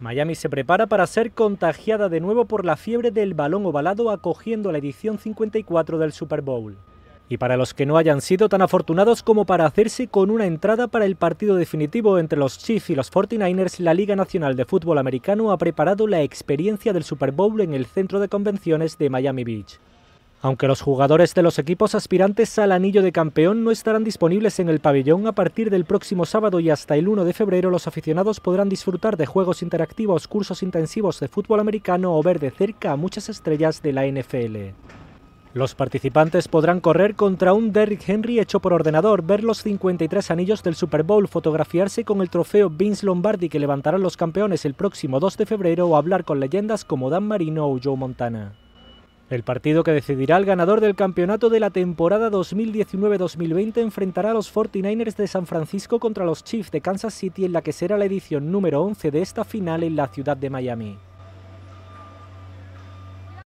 Miami se prepara para ser contagiada de nuevo por la fiebre del balón ovalado acogiendo la edición 54 del Super Bowl. Y para los que no hayan sido tan afortunados como para hacerse con una entrada para el partido definitivo entre los Chiefs y los 49ers, la Liga Nacional de Fútbol Americano ha preparado la experiencia del Super Bowl en el centro de convenciones de Miami Beach aunque los jugadores de los equipos aspirantes al anillo de campeón no estarán disponibles en el pabellón a partir del próximo sábado y hasta el 1 de febrero, los aficionados podrán disfrutar de juegos interactivos, cursos intensivos de fútbol americano o ver de cerca a muchas estrellas de la NFL. Los participantes podrán correr contra un Derrick Henry hecho por ordenador, ver los 53 anillos del Super Bowl, fotografiarse con el trofeo Vince Lombardi que levantarán los campeones el próximo 2 de febrero o hablar con leyendas como Dan Marino o Joe Montana. El partido que decidirá el ganador del campeonato de la temporada 2019-2020 enfrentará a los 49ers de San Francisco contra los Chiefs de Kansas City en la que será la edición número 11 de esta final en la ciudad de Miami.